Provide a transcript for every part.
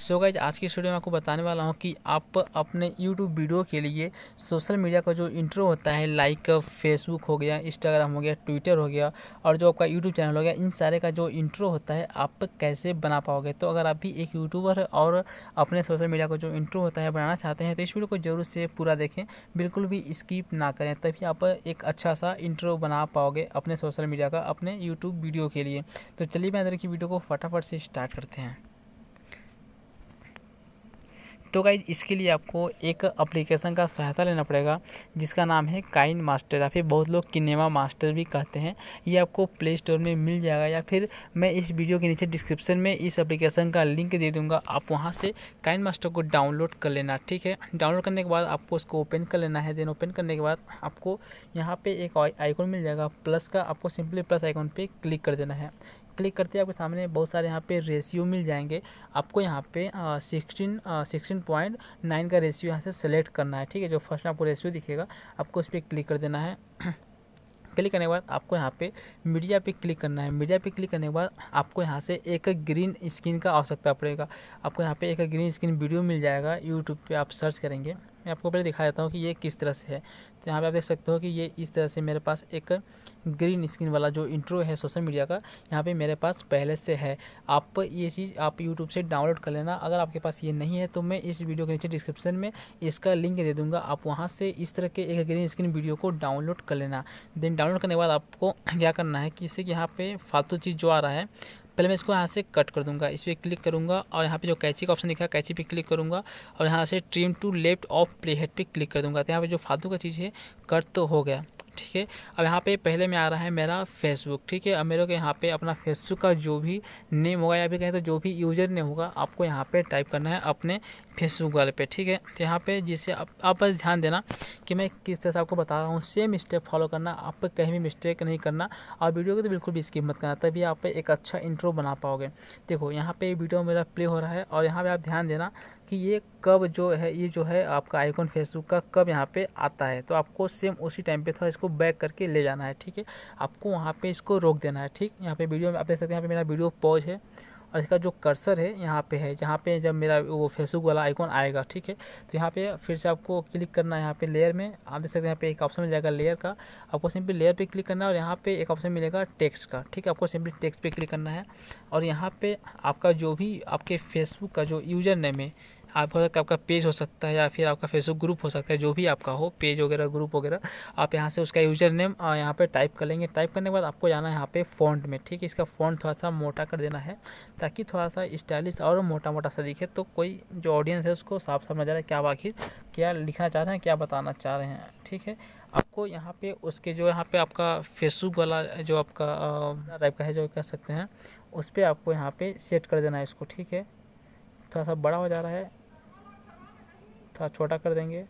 so guys आज की studio में आपको बताने वाला हूँ कि आप अपने यूट्यूब वीडियो के लिए सोशल मीडिया का जो इंट्रो होता है लाइक फेसबुक हो गया इंस्टाग्राम हो गया ट्विटर हो गया और जो आपका यूट्यूब चैनल हो गया इन सारे का जो इंट्रो होता है आप कैसे बना पाओगे तो अगर आप भी एक यूट्यूबर और अपने सोशल मीडिया का जो इंट्रो होता है बनाना चाहते हैं तो इस वीडियो को जरूर से पूरा देखें बिल्कुल भी स्किप ना करें तभी आप एक अच्छा सा इंट्रो बना पाओगे अपने सोशल मीडिया का अपने यूट्यूब वीडियो के लिए तो चलिए मैं अंदर की वीडियो को फटाफट से स्टार्ट करते हैं तो गाइज इसके लिए आपको एक अप्लीकेशन का सहायता लेना पड़ेगा जिसका नाम है काइन मास्टर या फिर बहुत लोग किनेमा मास्टर भी कहते हैं ये आपको प्ले स्टोर में मिल जाएगा या फिर मैं इस वीडियो के नीचे डिस्क्रिप्शन में इस एप्लीकेशन का लिंक दे दूँगा आप वहाँ से काइन मास्टर को डाउनलोड कर लेना ठीक है डाउनलोड करने के बाद आपको उसको ओपन कर लेना है देन ओपन करने के बाद आपको यहाँ पर एक आइकॉन मिल जाएगा प्लस का आपको सिंपली प्लस आइकॉन पर क्लिक कर देना है क्लिक करते हैं आपके सामने बहुत सारे यहाँ पे रेशियो मिल जाएंगे आपको यहाँ पे सिक्सटीन सिक्सटीन पॉइंट नाइन का रेशियो यहाँ से सेलेक्ट करना है ठीक है जो फर्स्ट आपको रेशियो दिखेगा आपको उस पर क्लिक कर देना है क्लिक करने के बाद आपको यहाँ पे मीडिया पे क्लिक करना है मीडिया पे क्लिक करने के बाद आपको यहाँ से एक ग्रीन स्क्रीन का आवश्यकता पड़ेगा आपको यहाँ पे एक ग्रीन स्क्रीन वीडियो मिल जाएगा यूट्यूब पे आप सर्च करेंगे मैं आपको पहले दिखा देता हूँ कि ये किस तरह से है तो यहाँ पर आप देख सकते हो कि ये इस तरह से मेरे पास एक ग्रीन स्क्रीन वाला जो इंट्रो है सोशल मीडिया का यहाँ पर मेरे पास पहले से है आप ये चीज़ आप यूट्यूब से डाउनलोड कर लेना अगर आपके पास ये नहीं है तो मैं इस वीडियो के नीचे डिस्क्रिप्शन में इसका लिंक दे दूँगा आप वहाँ से इस तरह के एक ग्रीन स्क्रीन वीडियो को डाउनलोड कर लेना देन डाउनलोड करने के बाद आपको क्या करना है कि इसे यहाँ पे फालतू चीज़ जो आ रहा है पहले मैं इसको यहाँ से कट कर दूंगा इस पर क्लिक करूँगा और यहाँ पे जो कैची का ऑप्शन दिखा है कैची पे क्लिक करूँगा और यहाँ से trim to left of play head पर क्लिक कर दूँगा तो यहाँ पर जो फालतू का चीज़ है कट तो हो गया ठीक है अब यहाँ पे पहले में आ रहा है मेरा फेसबुक ठीक है अब मेरे को यहाँ पे अपना फेसबुक का जो भी नेम होगा या फिर कहें तो जो भी यूज़र नेम होगा आपको यहाँ पे टाइप करना है अपने फेसबुक वाले पे ठीक है तो यहाँ पे जिससे आप, बस ध्यान देना कि मैं किस तरह से आपको बता रहा हूँ सेम स्टेप फॉलो करना आप कहीं भी मिस्टेक नहीं करना और वीडियो को तो बिल्कुल भी इसकी मत करना तभी आप एक अच्छा इंट्रो वीडियो बना पाओगे देखो यहाँ पे वीडियो मेरा प्ले हो रहा है और यहाँ पे आप ध्यान देना कि ये कब जो है ये जो है आपका आइकॉन फेसबुक का कब यहाँ पे आता है तो आपको सेम उसी टाइम पे थोड़ा इसको बैक करके ले जाना है ठीक है आपको वहाँ पे इसको रोक देना है ठीक यहाँ पे वीडियो में आप देख सकते हैं यहाँ पे मेरा वीडियो पॉज है और इसका जो कर्सर है यहाँ पे है जहाँ पे जब मेरा वो फेसबुक वाला आइकॉन आएगा ठीक है तो यहाँ पे फिर से आपको क्लिक करना है यहाँ पे लेयर में आप देख सकते हैं यहाँ पे एक ऑप्शन मिल जाएगा लेयर का आपको सिंपली लेयर पे क्लिक करना है और यहाँ पे एक ऑप्शन मिलेगा टेक्स्ट का ठीक है आपको सिंपली टेक्स्ट पे क्लिक करना है और यहाँ पर आपका जो भी आपके फेसबुक का जो यूज़र नेम है आप हो सकता है आपका पेज हो सकता है या फिर आपका फेसबुक ग्रुप हो सकता है जो भी आपका हो पेज वगैरह ग्रुप वगैरह आप यहाँ से उसका यूजर नेम यहाँ पर टाइप कर लेंगे टाइप करने के बाद आपको जाना है यहाँ पे फॉन्ट में ठीक है इसका फॉन्ट थोड़ा सा मोटा कर देना है ताकि थोड़ा सा स्टाइलिश और मोटा मोटा सा दिखे तो कोई जो ऑडियंस है उसको साफ समझ आ रहा क्या आखिर क्या लिखना चाह रहे हैं क्या बताना चाह रहे हैं ठीक है आपको यहाँ पे उसके जो यहाँ पे आपका फेसबुक वाला जो आपका टाइप का है जो कह सकते हैं उस पर आपको यहाँ पे सेट कर देना है इसको ठीक है थोड़ा सा बड़ा हो जा रहा है थोड़ा छोटा कर देंगे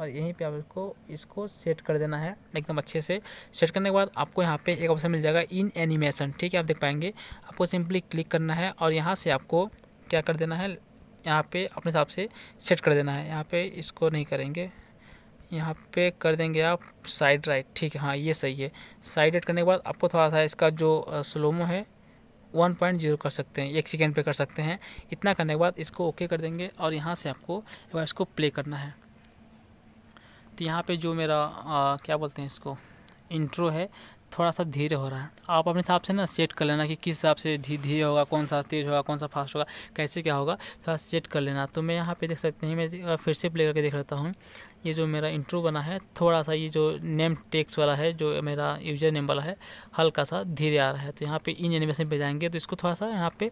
और यहीं पे आप इसको इसको सेट कर देना है एकदम अच्छे से सेट करने के बाद आपको यहाँ पे एक ऑप्शन मिल जाएगा इन एनिमेशन ठीक है आप देख पाएंगे आपको सिंपली क्लिक करना है और यहाँ से आपको क्या कर देना है यहाँ पे अपने हिसाब से सेट कर देना है यहाँ पे इसको नहीं करेंगे यहाँ पे कर देंगे आप साइड राइट ठीक है हाँ ये सही है साइड राइट करने के बाद आपको थोड़ा सा इसका जो स्लोमो है वन पॉइंट जीरो कर सकते हैं एक सेकेंड पे कर सकते हैं इतना करने के बाद इसको ओके कर देंगे और यहाँ से आपको इसको प्ले करना है तो यहाँ पे जो मेरा आ, क्या बोलते हैं इसको इंट्रो है थोड़ा सा धीरे हो रहा है आप अपने हिसाब से ना सेट कर लेना कि किस हिसाब से धीरे धीरे होगा कौन सा तेज़ होगा कौन सा फास्ट होगा कैसे क्या होगा थोड़ा सेट कर लेना तो मैं यहाँ पे देख सकते हैं मैं फिर से प्ले करके देख लेता हूँ ये जो मेरा इंट्रो बना है थोड़ा सा ये जो नेम टेक्स वाला है जो मेरा यूजर नेम वाला है हल्का सा धीरे आ रहा है तो यहाँ पर इन एनिमेशन पे जाएंगे तो इसको थोड़ा सा यहाँ पर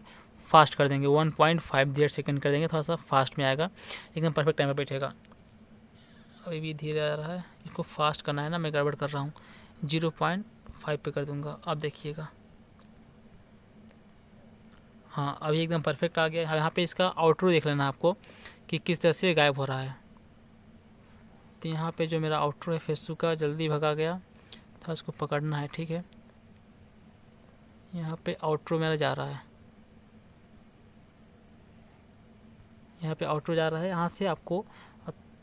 फास्ट कर देंगे वन पॉइंट फाइव डेढ़ सेकेंड कर देंगे थोड़ा सा फास्ट में आएगा एकदम परफेक्ट टाइम पर बैठेगा अभी भी धीरे आ रहा है इसको फास्ट करना है ना मैं गड़बड़ कर रहा हूँ ज़ीरो पॉइंट फाइव पे कर दूंगा अब देखिएगा हाँ अभी एकदम परफेक्ट आ गया यहाँ पे इसका आउटरो देख लेना आपको कि किस तरह से गायब हो रहा है तो यहाँ पे जो मेरा आउटरो है फेसबुक का जल्दी भगा गया तो इसको पकड़ना है ठीक है यहाँ पे आउटरो मेरा जा रहा है यहाँ पे आउटरो जा रहा है यहाँ से आपको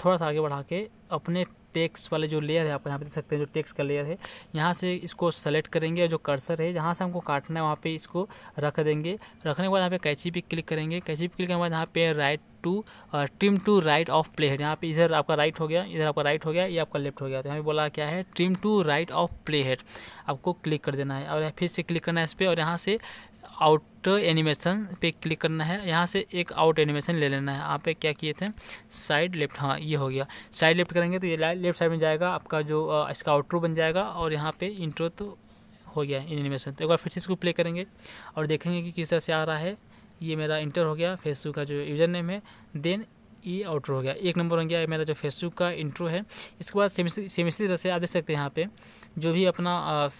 थोड़ा सा आगे बढ़ा के अपने टेक्स वाले जो लेयर है आप यहाँ पे देख सकते हैं जो टेक्स का लेयर है यहाँ से इसको सेलेक्ट करेंगे और जो कर्सर है जहाँ से हमको काटना है वहाँ पे इसको रख देंगे रखने के बाद यहाँ पे कैची पे क्लिक करेंगे कैची पे क्लिक करने के बाद यहाँ पे right to trim to right of play head यहाँ पे इधर आपका राइट हो गया इधर आपका राइट हो गया ये आपका लेफ्ट हो गया तो यहाँ पर बोला क्या है trim to right of play head आपको क्लिक कर देना है और फिर से क्लिक करना है इस पर और यहाँ से आउट एनिमेशन पे क्लिक करना है यहाँ से एक आउट एनिमेशन ले लेना है आप क्या किए थे साइड लेफ्ट हाँ ये हो गया साइड लेफ्ट करेंगे तो ये लेफ्ट साइड में जाएगा आपका जो इसका आउटरो बन जाएगा और यहाँ पे इंट्रो तो हो गया इन एनिमेशन तो एक बार फिर से इसको प्ले करेंगे और देखेंगे कि किस तरह से आ रहा है ये मेरा इंटर हो गया फेसबुक का जो यूज़र नेम है देन ये आउटरो हो गया एक नंबर हो गया मेरा जो फेसबुक का इंट्रो है इसके बाद सेमिस्ट्री तरह से आप देख सकते हैं यहाँ पर जो भी अपना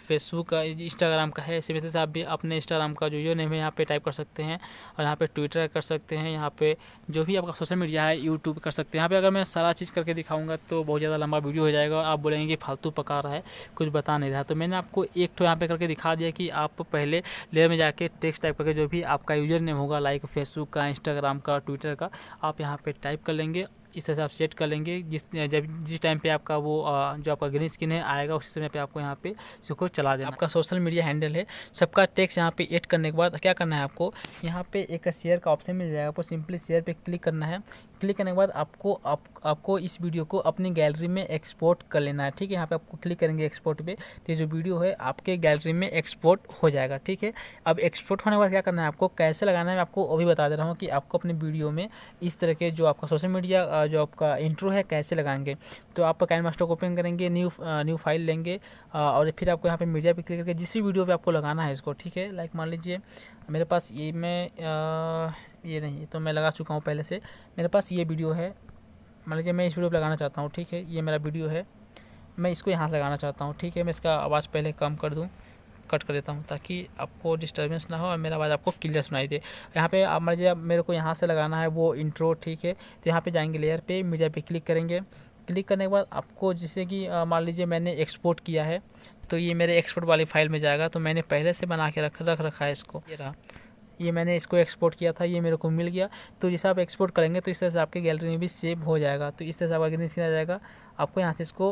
फेसबुक का इंस्टाग्राम का है इसी वजह से आप भी अपने इंस्टाग्राम का जो यो नेम है यहाँ पे टाइप कर सकते हैं और यहाँ पे ट्विटर कर सकते हैं यहाँ पे जो भी आपका सोशल मीडिया है यूट्यूब कर सकते हैं यहाँ पे अगर मैं सारा चीज़ करके दिखाऊंगा तो बहुत ज़्यादा लंबा वीडियो हो जाएगा और आप बोलेंगे कि फालतू पका रहा है कुछ बता नहीं रहा तो मैंने आपको एक तो यहाँ पर करके दिखा दिया कि आप पहले लेयर में जाके टेक्स्ट टाइप करके जो भी आपका यूजर नेम होगा लाइक फेसबुक का इंस्टाग्राम का ट्विटर का आप यहाँ पर टाइप कर लेंगे इस तरह से आप सेट कर लेंगे जिस जब जिस टाइम पर आपका वो जो आपका ग्रीन स्क्रीन है आएगा उसी समय पर आपको यहाँ पे इसको चला देना आपका सोशल मीडिया हैंडल है सबका टैक्स यहाँ पे एड करने के बाद क्या करना है आपको यहाँ पे एक शेयर का ऑप्शन मिल जाएगा आपको सिंपली शेयर पे क्लिक करना है क्लिक करने के बाद आपको आप, आपको इस वीडियो को अपनी गैलरी में एक्सपोर्ट कर लेना है ठीक है यहाँ पे आपको क्लिक करेंगे एक्सपोर्ट पे तो जो वीडियो है आपके गैलरी में एक्सपोर्ट हो जाएगा ठीक है अब एक्सपोर्ट होने के बाद क्या करना है आपको कैसे लगाना है मैं आपको अभी बता दे रहा हूँ कि आपको अपने वीडियो में इस तरह के जो आपका सोशल मीडिया जो आपका इंट्रो है कैसे लगाएंगे तो आप कैन मास्टर को ओपन करेंगे न्यू न्यू फाइल लेंगे और फिर आपको यहाँ पे मीडिया पे क्लिक करके जिस भी वीडियो पे आपको लगाना है इसको ठीक है लाइक मान लीजिए मेरे पास ये मैं ये नहीं तो मैं लगा चुका हूँ पहले से मेरे पास ये वीडियो है मान लीजिए मैं इस वीडियो पर लगाना चाहता हूँ ठीक है ये मेरा वीडियो है मैं इसको यहाँ से लगाना चाहता हूँ ठीक है मैं इसका आवाज़ पहले कम कर दूँ कट कर देता हूँ ताकि आपको डिस्टर्बेंस ना हो और मेरा आवाज़ आपको क्लियर सुनाई दे यहाँ पे आप मान लीजिए मेरे को यहाँ से लगाना है वो इंट्रो ठीक है तो यहाँ पे जाएंगे लेयर पे मीडिया पे क्लिक करेंगे क्लिक करने के बाद आपको जैसे कि मान लीजिए मैंने एक्सपोर्ट किया है तो ये मेरे एक्सपोर्ट वाली फाइल में जाएगा तो मैंने पहले से बना के रख रख रखा है इसको ये रहा ये मैंने इसको एक्सपोर्ट किया था ये मेरे को मिल गया तो जैसे आप एक्सपोर्ट करेंगे तो इस तरह से आपके गैलरी में भी सेव हो जाएगा तो इस तरह से आपका ग्रीन स्क्रीन आ जाएगा आपको यहाँ से इसको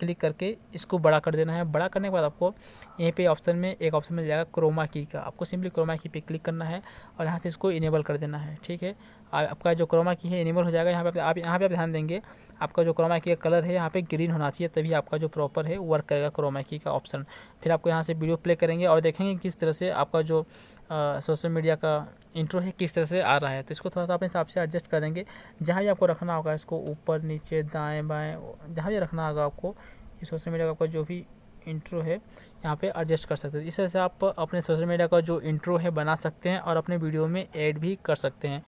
क्लिक करके इसको बड़ा कर देना है बड़ा करने के बाद आपको यहीं पे ऑप्शन में एक ऑप्शन मिल जाएगा क्रोमा की का आपको सिंपली क्रोमा की पे क्लिक करना है और यहाँ से इसको इनेबल कर देना है ठीक है आपका जो क्रोमा की है इनेबल हो जाएगा यहाँ पर आप यहाँ पर आप ध्यान देंगे आपका जो क्रोमा की का कलर है यहाँ पर ग्रीन होना चाहिए तभी आपका जो प्रॉपर है वर्क करेगा क्रोमा की का ऑप्शन फिर आपको यहाँ से वीडियो प्ले करेंगे और देखेंगे किस तरह से आपका जो सोशल मीडिया का इंट्रो है किस तरह से आ रहा है तो इसको थोड़ा सा अपने हिसाब से एडजस्ट कर देंगे जहाँ भी आपको रखना होगा इसको ऊपर नीचे दाएँ बाएँ जहाँ भी रखना होगा आपको सोशल मीडिया का आपका जो भी इंट्रो है यहाँ पे एडजस्ट कर सकते हैं इस तरह से आप अपने सोशल मीडिया का जो इंट्रो है बना सकते हैं और अपने वीडियो में ऐड भी कर सकते हैं